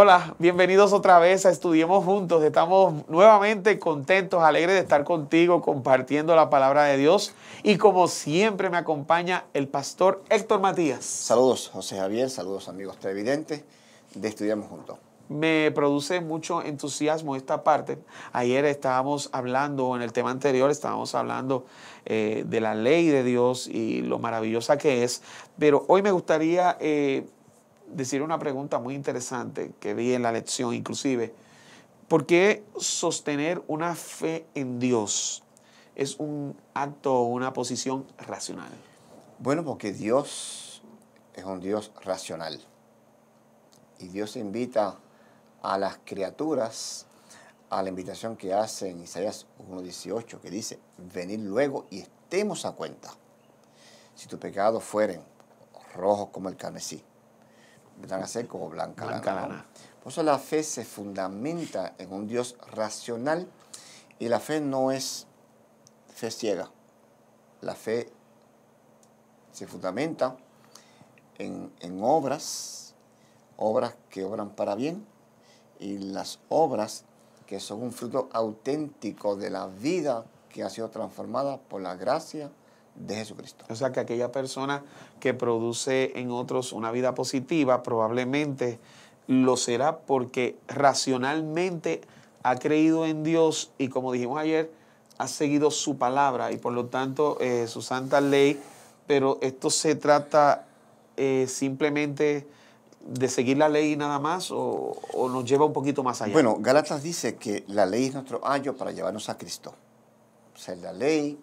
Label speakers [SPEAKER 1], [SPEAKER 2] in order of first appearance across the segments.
[SPEAKER 1] Hola, bienvenidos otra vez a Estudiemos Juntos. Estamos nuevamente contentos, alegres de estar contigo compartiendo la palabra de Dios. Y como siempre me acompaña
[SPEAKER 2] el pastor Héctor Matías. Saludos, José Javier, saludos amigos televidentes de Estudiemos Juntos.
[SPEAKER 1] Me produce mucho entusiasmo esta parte. Ayer estábamos hablando, en el tema anterior estábamos hablando eh, de la ley de Dios y lo maravillosa que es, pero hoy me gustaría eh, decir una pregunta muy interesante que vi en la lección inclusive. ¿Por qué sostener una fe
[SPEAKER 2] en Dios es un acto o una posición racional? Bueno, porque Dios es un Dios racional. Y Dios invita a las criaturas a la invitación que hace en Isaías 1.18, que dice, venid luego y estemos a cuenta. Si tus pecados fueren rojos como el carmesí, van a ser como blanca, lana. Por eso la fe se fundamenta en un Dios racional y la fe no es fe ciega. La fe se fundamenta en, en obras, obras que obran para bien y las obras que son un fruto auténtico de la vida que ha sido transformada por la gracia de Jesucristo. O sea que aquella
[SPEAKER 1] persona que produce en otros una vida positiva probablemente lo será porque racionalmente ha creído en Dios y como dijimos ayer, ha seguido su palabra y por lo tanto eh, su santa ley, pero esto se trata eh, simplemente de seguir la ley nada más o, o, nos lleva un poquito más allá? Bueno,
[SPEAKER 2] Galatas dice que la ley es nuestro ayo para llevarnos a Cristo. O sea, la ley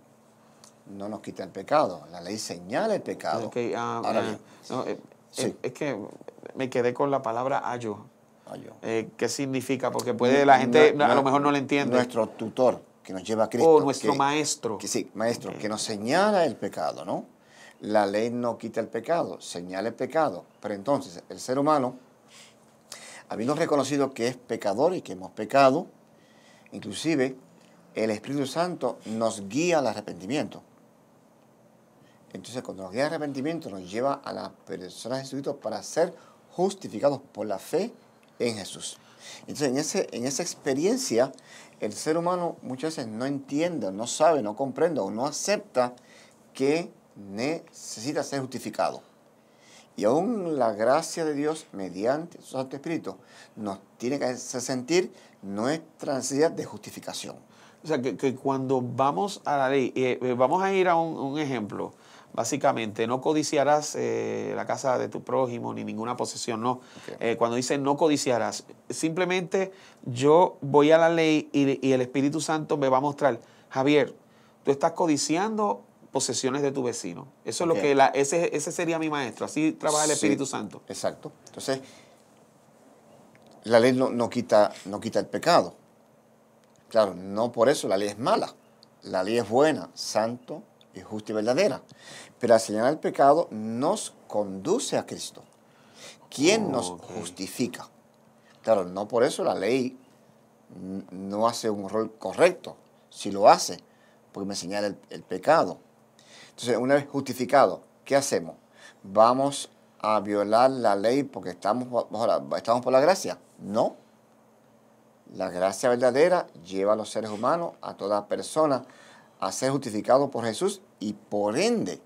[SPEAKER 2] no nos quita el pecado, la ley señala el pecado.
[SPEAKER 1] Ah, ah, eh, eh, es, que me quedé con la palabra ayo. Eh, ¿Qué significa? Porque puede la gente a lo mejor no lo entiende. Nuestro
[SPEAKER 2] tutor que nos lleva a Cristo. O nuestro maestro. sí, maestro, que nos señala el pecado, ¿no? La ley no quita el pecado, señala el pecado. Pero entonces, el ser humano, habiendo reconocido que es pecador y que hemos pecado, inclusive el Espíritu Santo nos guía al arrepentimiento. Entonces, cuando nos el arrepentimiento, nos lleva a la persona de Jesucristo para ser justificados por la fe en Jesús. Entonces, en, esa experiencia, el ser humano muchas veces no entiende, no sabe, no comprende o no acepta que necesita ser justificado. Y aún la gracia de Dios mediante su Santo Espíritu nos tiene que hacer sentir nuestra necesidad de justificación. O sea,
[SPEAKER 1] que, cuando vamos a la ley, eh, eh, vamos a ir a un, un ejemplo básicamente, no codiciarás eh, la casa de tu prójimo ni ninguna posesión, no. Eh, cuando dice no codiciarás, simplemente yo voy a la ley y, el Espíritu Santo me va a mostrar, Javier, tú estás codiciando posesiones de tu vecino. Eso es lo que la, ese, sería mi maestro, así trabaja el Espíritu
[SPEAKER 2] Santo. Exacto. Entonces, la ley no, quita, no quita el pecado. Claro, no por eso la ley es mala. La ley es buena, santo, es justa y verdadera. Pero señalar el pecado nos conduce a Cristo, quien oh, nos justifica. Claro, no por eso la ley no hace un rol correcto, si lo hace, porque me señala el, pecado. Entonces, una vez justificado, ¿qué hacemos? ¿Vamos a violar la ley porque estamos, estamos por la gracia? No. La gracia verdadera lleva a los seres humanos, a toda persona, a ser justificado por Jesús y por ende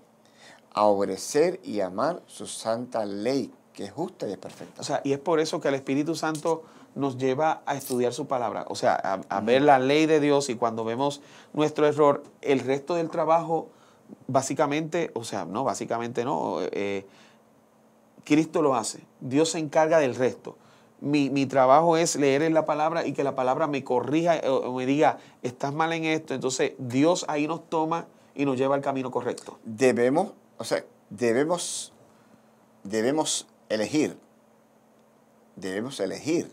[SPEAKER 2] a obedecer y amar su santa ley, que es justa y es perfecta.
[SPEAKER 1] O sea, y es por eso que el Espíritu Santo nos lleva a estudiar su palabra, o sea, a, ver la ley de Dios y cuando vemos nuestro error, el resto del trabajo, básicamente, o sea, no, básicamente no, eh, Cristo lo hace, Dios se encarga del resto. Mi, trabajo es leer en la palabra y que la palabra me corrija o me diga, estás mal en esto. Entonces Dios ahí nos toma y nos lleva al camino correcto. Debemos, o sea,
[SPEAKER 2] debemos, debemos elegir, debemos elegir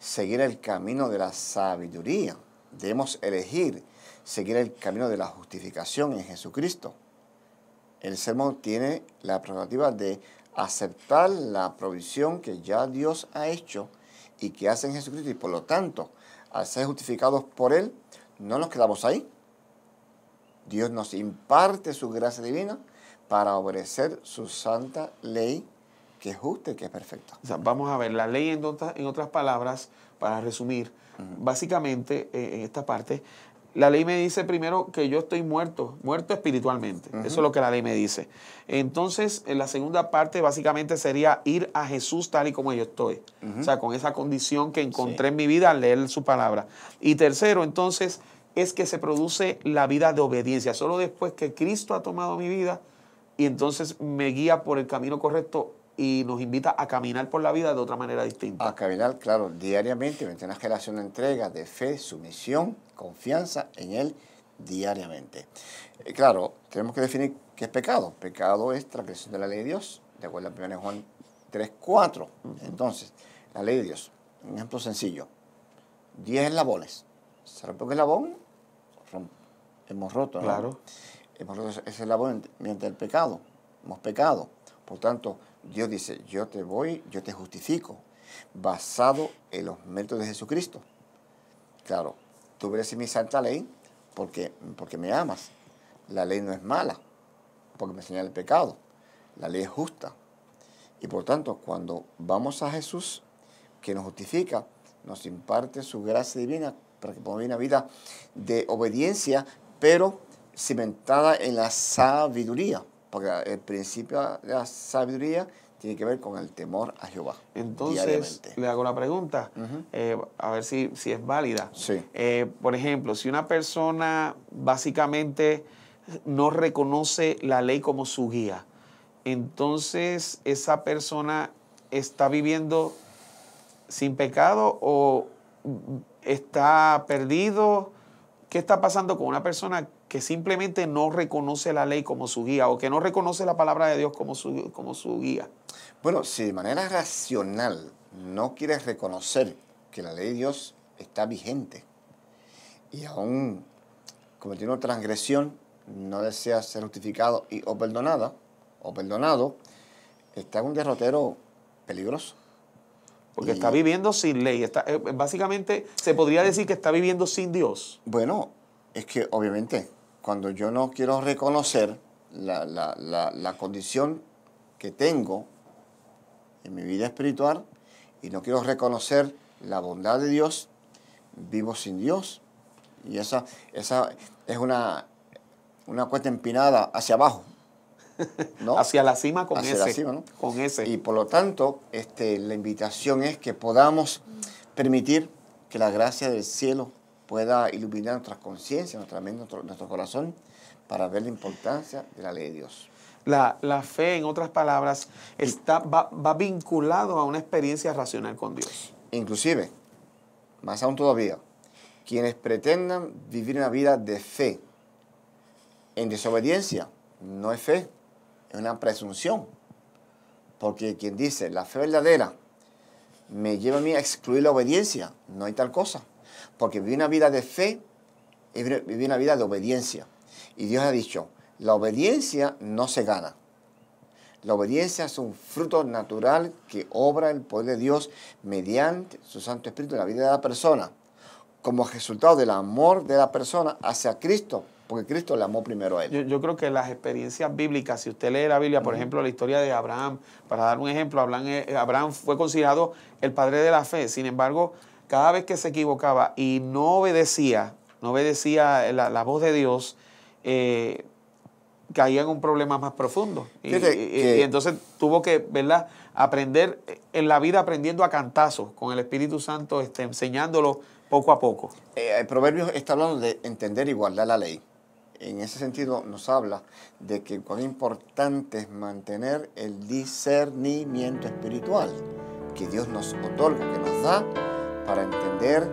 [SPEAKER 2] seguir el camino de la sabiduría, debemos elegir seguir el camino de la justificación en Jesucristo. El sermón tiene la prerrogativa de aceptar la provisión que ya Dios ha hecho y que hace en Jesucristo y por lo tanto, al ser justificados por Él, no nos quedamos ahí, Dios nos imparte su gracia divina para obedecer su santa ley, que es justa y que es perfecta.
[SPEAKER 1] vamos a ver, la ley en, en otras palabras, para resumir, básicamente eh, en esta parte, la ley me dice primero que yo estoy muerto, muerto espiritualmente. Eso es lo que la ley me dice. Entonces, en la segunda parte básicamente sería ir a Jesús tal y como yo estoy. O sea, con esa condición que encontré en mi vida al leer su palabra. Y tercero, entonces, es que se produce la vida de obediencia. Solo después que Cristo ha tomado mi vida y entonces
[SPEAKER 2] me guía por el camino correcto y nos invita a caminar por la vida de otra manera distinta. A caminar, claro, diariamente, una generación de entrega, de fe, sumisión, confianza en Él diariamente. Eh, claro, tenemos que definir qué es pecado. Pecado es transgresión de la ley de Dios, de acuerdo a 1 Juan 3, 4. Entonces, la ley de Dios, un ejemplo sencillo, 10 eslabones. Se rompe un eslabón, hemos roto. Claro. Hemos roto ese labor mediante el pecado. Hemos pecado. Por tanto, Dios dice, yo te voy, yo te justifico, basado en los méritos de Jesucristo. Claro, tú ves mi santa ley porque, porque me amas. La ley no es mala, porque me señala el pecado. La ley es justa. Y por tanto, cuando vamos a Jesús, que nos justifica, nos imparte su gracia divina para que podamos una vida de obediencia, pero cimentada en la sabiduría, porque el principio de la sabiduría tiene que ver con el temor a Jehová. Entonces, le
[SPEAKER 1] hago una pregunta, eh, a ver si, si es válida. Sí. Eh, por ejemplo, si una persona básicamente no reconoce la ley como su guía, entonces esa persona está viviendo sin pecado o está perdido. ¿Qué está pasando con una persona que simplemente no reconoce la ley como su guía o que no reconoce la palabra
[SPEAKER 2] de Dios como su, como su guía? Bueno, si de manera racional no quieres reconocer que la ley de Dios está vigente y aún cometiendo transgresión no deseas ser justificado y o perdonada o perdonado, está en un derrotero peligroso. Porque está
[SPEAKER 1] viviendo sin ley. Está, eh, básicamente se podría decir que está viviendo sin Dios. Bueno,
[SPEAKER 2] es que obviamente cuando yo no quiero reconocer la, condición que tengo en mi vida espiritual y no quiero reconocer la bondad de Dios, vivo sin Dios. Y esa, esa es una, una cuesta empinada hacia abajo.
[SPEAKER 1] hacia la cima con
[SPEAKER 2] ese. Y por lo tanto, este, la invitación es que podamos permitir que la gracia del cielo pueda iluminar nuestras conciencias, nuestra mente, nuestro, corazón, para ver la importancia de la ley de Dios. La,
[SPEAKER 1] fe, en otras palabras, está, va, va vinculado a una experiencia racional con Dios.
[SPEAKER 2] Inclusive, más aún todavía, quienes pretendan vivir una vida de fe en desobediencia, no es fe, es una presunción. Porque quien dice la fe verdadera me lleva a mí a excluir la obediencia, no hay tal cosa. Porque viví una vida de fe y viví una vida de obediencia. Y Dios ha dicho, la obediencia no se gana. La obediencia es un fruto natural que obra el poder de Dios mediante su Santo Espíritu en la vida de la persona, como resultado del amor de la persona hacia Cristo porque Cristo le amó primero a
[SPEAKER 1] él. Yo, creo que las experiencias bíblicas, si usted lee la Biblia, por ejemplo, la historia de Abraham, para dar un ejemplo, eh, Abraham, fue considerado el padre de la fe, sin embargo, cada vez que se equivocaba y no obedecía, no obedecía la, voz de Dios, eh, caía en un problema más profundo. Y, entonces tuvo que, ¿verdad? Aprender en la vida, aprendiendo a cantazos,
[SPEAKER 2] con el Espíritu Santo este, enseñándolo poco a poco. Eh, el proverbio está hablando de entender y guardar la ley en ese sentido nos habla de que cuán importante es mantener el discernimiento espiritual que Dios nos otorga, que nos da para entender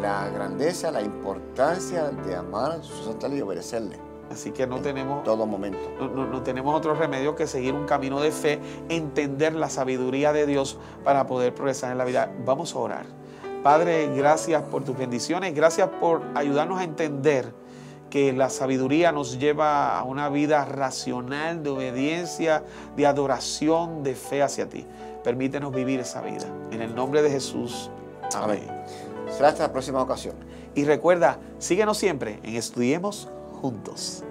[SPEAKER 2] la grandeza, la importancia de amar a su santa y obedecerle. Así que no tenemos todo momento.
[SPEAKER 1] no, tenemos otro remedio que seguir un camino de fe, entender la sabiduría de Dios para poder progresar en la vida. Vamos a orar. Padre, gracias por tus bendiciones, gracias por ayudarnos a entender que la sabiduría nos lleva a una vida racional de obediencia, de adoración, de fe hacia ti. Permítenos vivir esa vida. En el nombre de Jesús. Amén. Será hasta la próxima ocasión. Y recuerda, síguenos siempre en Estudiemos Juntos.